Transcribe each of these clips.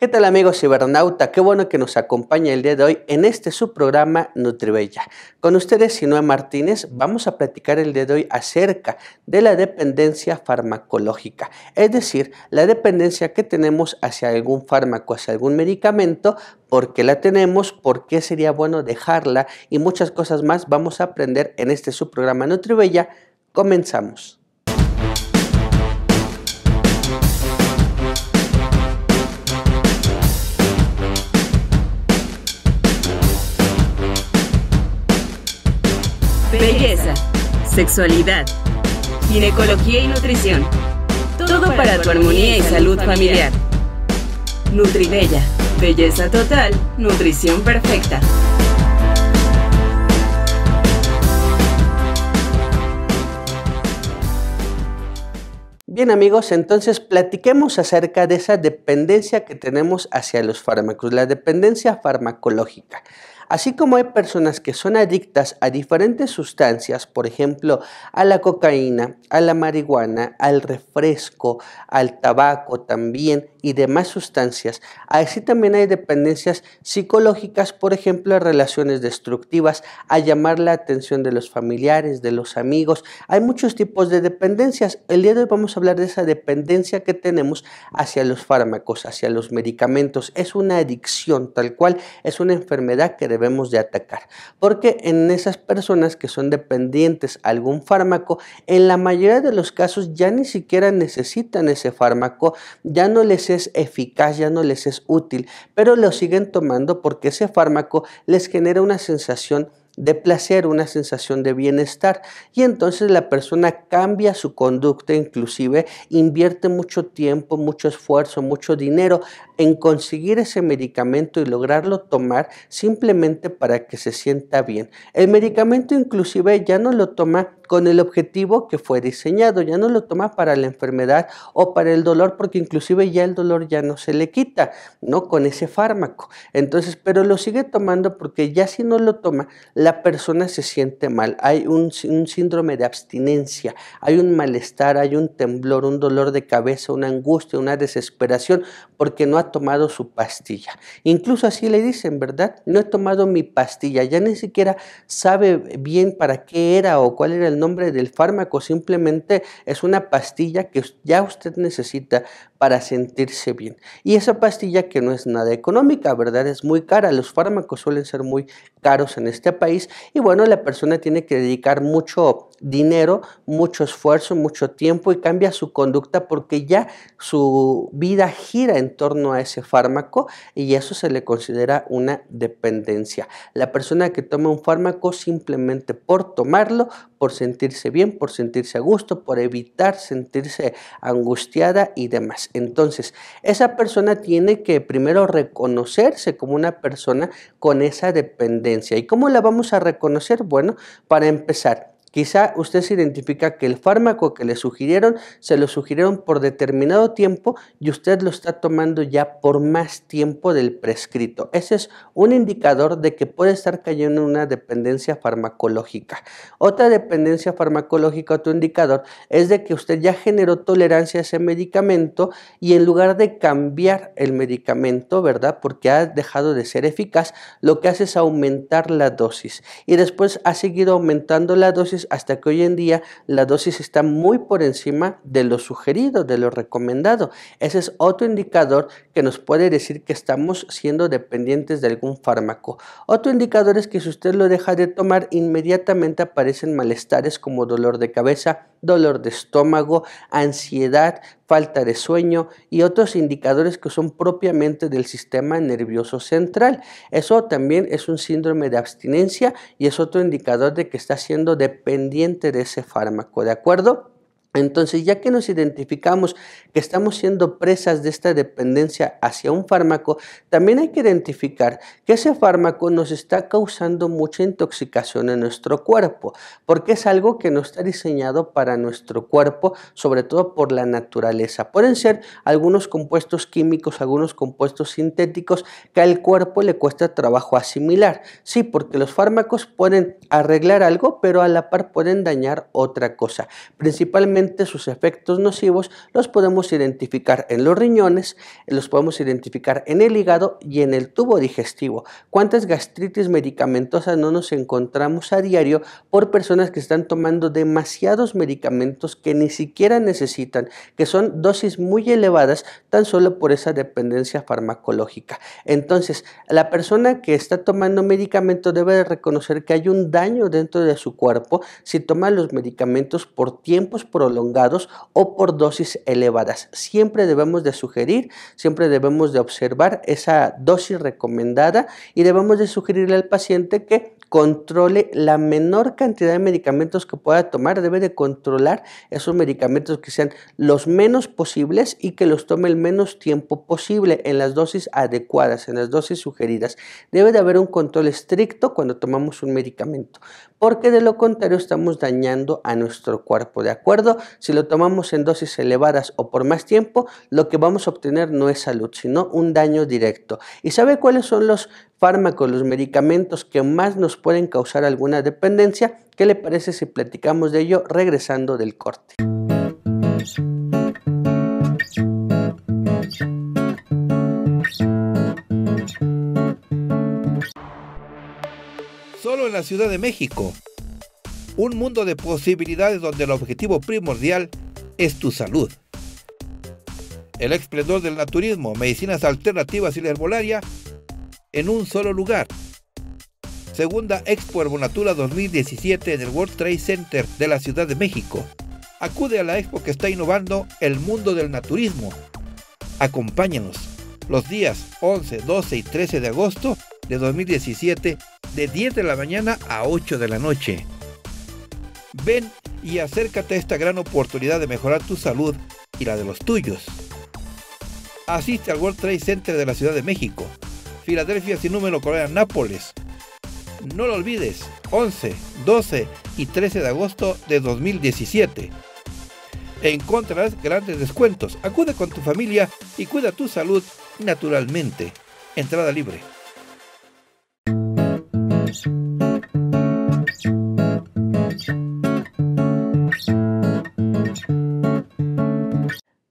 ¿Qué tal amigos cibernautas? Qué bueno que nos acompañe el día de hoy en este subprograma Nutribella. Con ustedes, Sinoa Martínez, vamos a platicar el día de hoy acerca de la dependencia farmacológica, es decir, la dependencia que tenemos hacia algún fármaco, hacia algún medicamento, por qué la tenemos, por qué sería bueno dejarla y muchas cosas más vamos a aprender en este subprograma Nutribella. Comenzamos. sexualidad, ginecología y nutrición. Todo, para tu armonía y salud familiar. Nutribella, belleza total, nutrición perfecta. Bien amigos, entonces platiquemos acerca de esa dependencia que tenemos hacia los fármacos, la dependencia farmacológica. Así como hay personas que son adictas a diferentes sustancias, por ejemplo, a la cocaína, a la marihuana, al refresco, al tabaco también y demás sustancias. Así también hay dependencias psicológicas, por ejemplo, a relaciones destructivas, a llamar la atención de los familiares, de los amigos. Hay muchos tipos de dependencias. El día de hoy vamos a hablar de esa dependencia que tenemos hacia los fármacos, hacia los medicamentos. Es una adicción tal cual, es una enfermedad que debemos de atacar. Porque en esas personas que son dependientes a algún fármaco, en la mayoría de los casos ya ni siquiera necesitan ese fármaco, ya no les es eficaz, ya no les es útil, pero lo siguen tomando porque ese fármaco les genera una sensación de placer, una sensación de bienestar. Y entonces la persona cambia su conducta, inclusive invierte mucho tiempo, mucho esfuerzo, mucho dinero en conseguir ese medicamento y lograrlo tomar simplemente para que se sienta bien. El medicamento inclusive ya no lo toma con el objetivo que fue diseñado, ya no lo toma para la enfermedad o para el dolor porque inclusive ya el dolor ya no se le quita, ¿no? Con ese fármaco. Entonces, pero lo sigue tomando porque ya si no lo toma, la persona se siente mal. Hay un, un síndrome de abstinencia, hay un malestar, hay un temblor, un dolor de cabeza, una angustia, una desesperación porque no ha tomado su pastilla. Incluso así le dicen, ¿verdad? No he tomado mi pastilla. Ya ni siquiera sabe bien para qué era o cuál era el nombre del fármaco. Simplemente es una pastilla que ya usted necesita para sentirse bien. Y esa pastilla que no es nada económica, ¿verdad? Es muy cara. Los fármacos suelen ser muy caros en este país y bueno, la persona tiene que dedicar mucho dinero, mucho esfuerzo, mucho tiempo y cambia su conducta porque ya su vida gira en torno a ese fármaco y eso se le considera una dependencia. La persona que toma un fármaco simplemente por tomarlo, por sentirse bien, por sentirse a gusto, por evitar sentirse angustiada y demás. Entonces, esa persona tiene que primero reconocerse como una persona con esa dependencia ¿Y cómo la vamos a reconocer? Bueno, para empezar, Quizá usted se identifica que el fármaco que le sugirieron, se lo sugirieron por determinado tiempo y usted lo está tomando ya por más tiempo del prescrito. Ese es un indicador de que puede estar cayendo en una dependencia farmacológica. Otra dependencia farmacológica, otro indicador, es de que usted ya generó tolerancia a ese medicamento y en lugar de cambiar el medicamento, ¿verdad? Porque ha dejado de ser eficaz, lo que hace es aumentar la dosis y después ha seguido aumentando la dosis hasta que hoy en día la dosis está muy por encima de lo sugerido, de lo recomendado. Ese es otro indicador que nos puede decir que estamos siendo dependientes de algún fármaco. Otro indicador es que si usted lo deja de tomar, inmediatamente aparecen malestares como dolor de cabeza, dolor de estómago, ansiedad, falta de sueño y otros indicadores que son propiamente del sistema nervioso central. Eso también es un síndrome de abstinencia y es otro indicador de que está siendo dependiente de ese fármaco, ¿de acuerdo? Entonces, ya que nos identificamos que estamos siendo presas de esta dependencia hacia un fármaco, también hay que identificar que ese fármaco nos está causando mucha intoxicación en nuestro cuerpo, porque es algo que no está diseñado para nuestro cuerpo, sobre todo por la naturaleza. Pueden ser algunos compuestos químicos, algunos compuestos sintéticos que al cuerpo le cuesta trabajo asimilar. Sí, porque los fármacos pueden arreglar algo, pero a la par pueden dañar otra cosa, principalmente sus efectos nocivos los podemos identificar en los riñones, los podemos identificar en el hígado y en el tubo digestivo. ¿Cuántas gastritis medicamentosas no nos encontramos a diario por personas que están tomando demasiados medicamentos que ni siquiera necesitan, que son dosis muy elevadas tan solo por esa dependencia farmacológica? Entonces, la persona que está tomando medicamento debe reconocer que hay un daño dentro de su cuerpo si toma los medicamentos por tiempos prolongados prolongados o por dosis elevadas. Siempre debemos de sugerir, siempre debemos de observar esa dosis recomendada y debemos de sugerirle al paciente que controle la menor cantidad de medicamentos que pueda tomar, debe de controlar esos medicamentos que sean los menos posibles y que los tome el menos tiempo posible en las dosis adecuadas, en las dosis sugeridas. Debe de haber un control estricto cuando tomamos un medicamento, porque de lo contrario estamos dañando a nuestro cuerpo, ¿de acuerdo? Si lo tomamos en dosis elevadas o por más tiempo, lo que vamos a obtener no es salud, sino un daño directo. ¿Y sabe cuáles son los fármacos, los medicamentos que más nos pueden causar alguna dependencia. ¿Qué le parece si platicamos de ello regresando del corte? Solo en la Ciudad de México. Un mundo de posibilidades donde el objetivo primordial es tu salud. El esplendor del naturismo, medicinas alternativas y la herbolaria en un solo lugar. Segunda Expo Herbonatura 2017 en el World Trade Center de la Ciudad de México. Acude a la expo que está innovando el mundo del naturismo. Acompáñanos los días 11, 12 y 13 de agosto de 2017 de 10 de la mañana a 8 de la noche. Ven y acércate a esta gran oportunidad de mejorar tu salud y la de los tuyos. Asiste al World Trade Center de la Ciudad de México Filadelfia sin número Corea Nápoles. No lo olvides, 11, 12 y 13 de agosto de 2017. Encontras grandes descuentos. Acude con tu familia y cuida tu salud naturalmente. Entrada libre.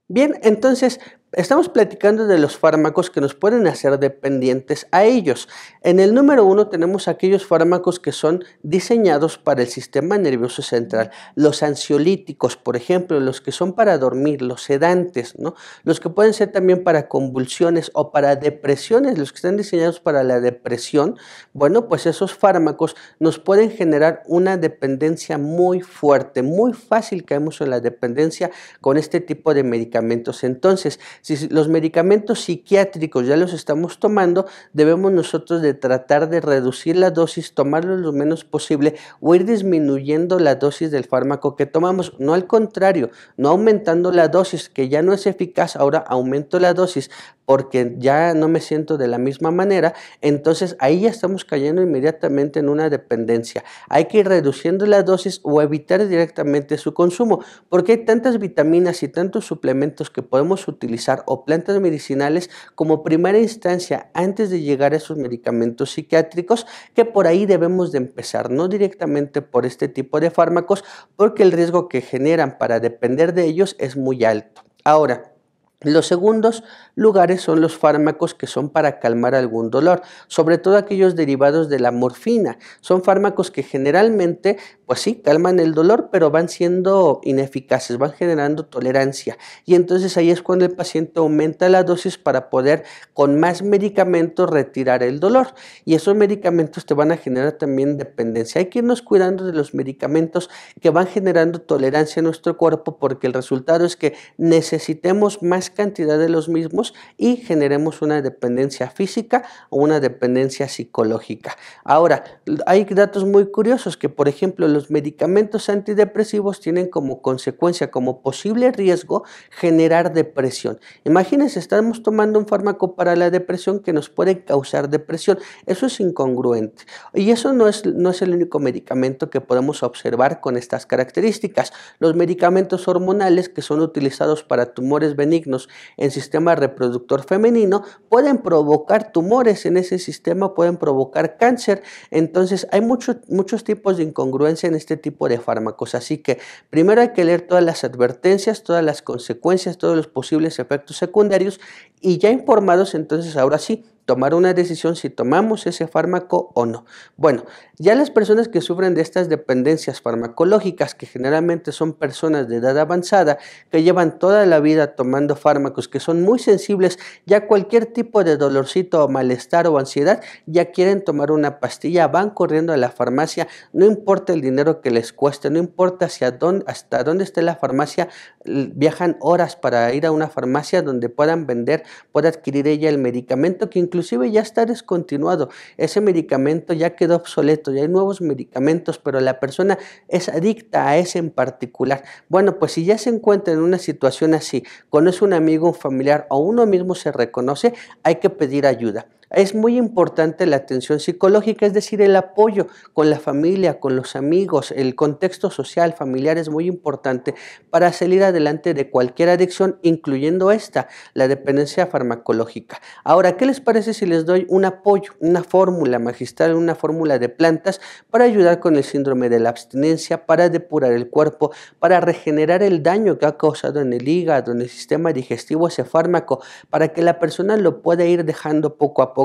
Bien, entonces Estamos platicando de los fármacos que nos pueden hacer dependientes a ellos. En el número uno tenemos aquellos fármacos que son diseñados para el sistema nervioso central, los ansiolíticos, por ejemplo, los que son para dormir, los sedantes, los que pueden ser también para convulsiones o para depresiones, los que están diseñados para la depresión. Bueno, pues esos fármacos nos pueden generar una dependencia muy fuerte, muy fácil caemos en la dependencia con este tipo de medicamentos. Entonces, si los medicamentos psiquiátricos ya los estamos tomando, debemos nosotros de tratar de reducir la dosis, tomarlo lo menos posible o ir disminuyendo la dosis del fármaco que tomamos. No al contrario, no aumentando la dosis, que ya no es eficaz, ahora aumento la dosis porque ya no me siento de la misma manera, entonces ahí ya estamos cayendo inmediatamente en una dependencia. Hay que ir reduciendo la dosis o evitar directamente su consumo, porque hay tantas vitaminas y tantos suplementos que podemos utilizar o plantas medicinales como primera instancia antes de llegar a esos medicamentos psiquiátricos, que por ahí debemos de empezar, no directamente por este tipo de fármacos, porque el riesgo que generan para depender de ellos es muy alto. Ahora, los segundos lugares son los fármacos que son para calmar algún dolor, sobre todo aquellos derivados de la morfina. Son fármacos que generalmente, pues sí, calman el dolor, pero van siendo ineficaces, van generando tolerancia. Y entonces ahí es cuando el paciente aumenta la dosis para poder con más medicamentos retirar el dolor. Y esos medicamentos te van a generar también dependencia. Hay que irnos cuidando de los medicamentos que van generando tolerancia en nuestro cuerpo porque el resultado es que necesitemos más cantidad de los mismos y generemos una dependencia física o una dependencia psicológica. Ahora, hay datos muy curiosos que, por ejemplo, los medicamentos antidepresivos tienen como consecuencia, como posible riesgo, generar depresión. Imagínense, estamos tomando un fármaco para la depresión que nos puede causar depresión. Eso es incongruente. Y eso no es, no es el único medicamento que podemos observar con estas características. Los medicamentos hormonales que son utilizados para tumores benignos en sistema reproductor femenino pueden provocar tumores en ese sistema, pueden provocar cáncer. Entonces hay muchos tipos de incongruencia en este tipo de fármacos. Así que primero hay que leer todas las advertencias, todas las consecuencias, todos los posibles efectos secundarios y ya informados entonces ahora sí tomar una decisión si tomamos ese fármaco o no. Bueno, ya las personas que sufren de estas dependencias farmacológicas, que generalmente son personas de edad avanzada, que llevan toda la vida tomando fármacos, que son muy sensibles, ya cualquier tipo de dolorcito o malestar o ansiedad, ya quieren tomar una pastilla, van corriendo a la farmacia, no importa el dinero que les cueste, no importa hacia dónde, hasta dónde esté la farmacia, viajan horas para ir a una farmacia donde puedan vender, pueda adquirir ella el medicamento que inclusive ya está descontinuado. Ese medicamento ya quedó obsoleto, ya hay nuevos medicamentos, pero la persona es adicta a ese en particular. Bueno, pues si ya se encuentra en una situación así, conoce un amigo, un familiar o uno mismo se reconoce, hay que pedir ayuda. Es muy importante la atención psicológica, es decir, el apoyo con la familia, con los amigos, el contexto social, familiar es muy importante para salir adelante de cualquier adicción, incluyendo esta, la dependencia farmacológica. Ahora, ¿qué les parece si les doy un apoyo, una fórmula magistral, una fórmula de plantas para ayudar con el síndrome de la abstinencia, para depurar el cuerpo, para regenerar el daño que ha causado en el hígado, en el sistema digestivo ese fármaco, para que la persona lo pueda ir dejando poco a poco?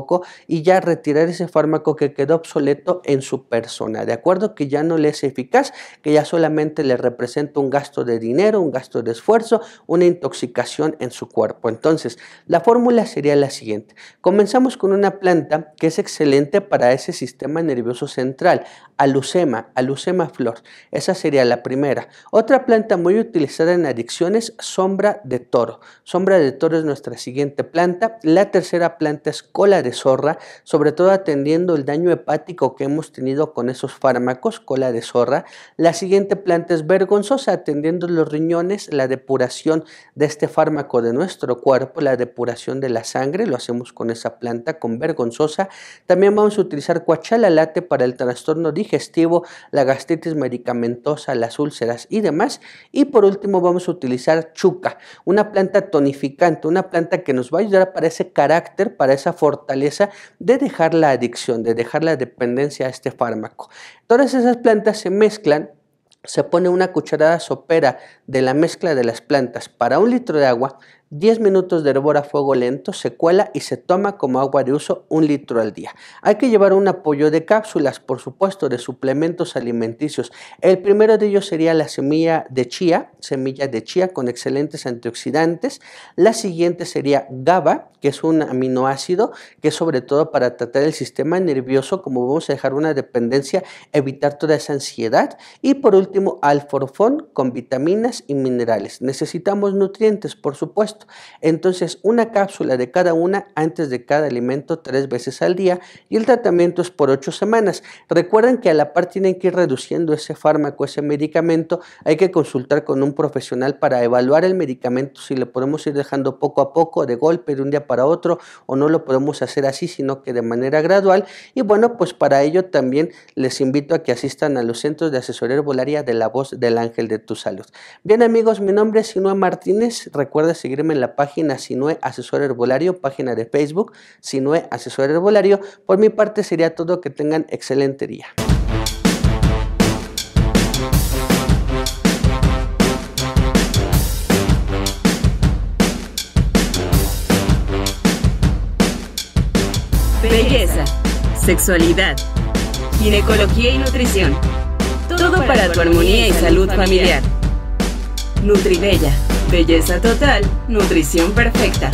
y ya retirar ese fármaco que quedó obsoleto en su persona, de acuerdo que ya no le es eficaz, que ya solamente le representa un gasto de dinero, un gasto de esfuerzo, una intoxicación en su cuerpo. Entonces, la fórmula sería la siguiente. Comenzamos con una planta que es excelente para ese sistema nervioso central, alucema, alucema flor. Esa sería la primera. Otra planta muy utilizada en adicciones, sombra de toro. Sombra de toro es nuestra siguiente planta. La tercera planta es cola de de zorra, sobre todo atendiendo el daño hepático que hemos tenido con esos fármacos, cola de zorra. La siguiente planta es vergonzosa, atendiendo los riñones, la depuración de este fármaco de nuestro cuerpo, la depuración de la sangre, lo hacemos con esa planta, con vergonzosa. También vamos a utilizar cuachalalate para el trastorno digestivo, la gastritis medicamentosa, las úlceras y demás. Y por último vamos a utilizar chuca, una planta tonificante, una planta que nos va a ayudar para ese carácter, para esa fortaleza de dejar la adicción, de dejar la dependencia a este fármaco. todas esas plantas se mezclan se pone una cucharada sopera de la mezcla de las plantas para un litro de agua, 10 minutos de hervor a fuego lento, se cuela y se toma como agua de uso un litro al día. Hay que llevar un apoyo de cápsulas, por supuesto, de suplementos alimenticios. El primero de ellos sería la semilla de chía, semilla de chía con excelentes antioxidantes. La siguiente sería GABA, que es un aminoácido que es sobre todo para tratar el sistema nervioso, como vamos a dejar una dependencia, evitar toda esa ansiedad. Y por último, alforfón con vitaminas y minerales. Necesitamos nutrientes, por supuesto entonces, una cápsula de cada una antes de cada alimento tres veces al día y el tratamiento es por ocho semanas. Recuerden que a la par tienen que ir reduciendo ese fármaco, ese medicamento. Hay que consultar con un profesional para evaluar el medicamento si lo podemos ir dejando poco a poco, de golpe, de un día para otro, o no lo podemos hacer así, sino que de manera gradual. Y bueno, pues para ello también les invito a que asistan a los centros de asesoría herbolaria de la voz del ángel de tu salud. Bien amigos, mi nombre es sinoa Martínez. Recuerda seguirme en la página Sinue Asesor Herbolario, página de Facebook, Sinue Asesor Herbolario. Por mi parte sería todo, que tengan excelente día. Belleza, sexualidad, ginecología y nutrición. Todo para tu armonía y salud familiar. Nutribella Belleza total, nutrición perfecta.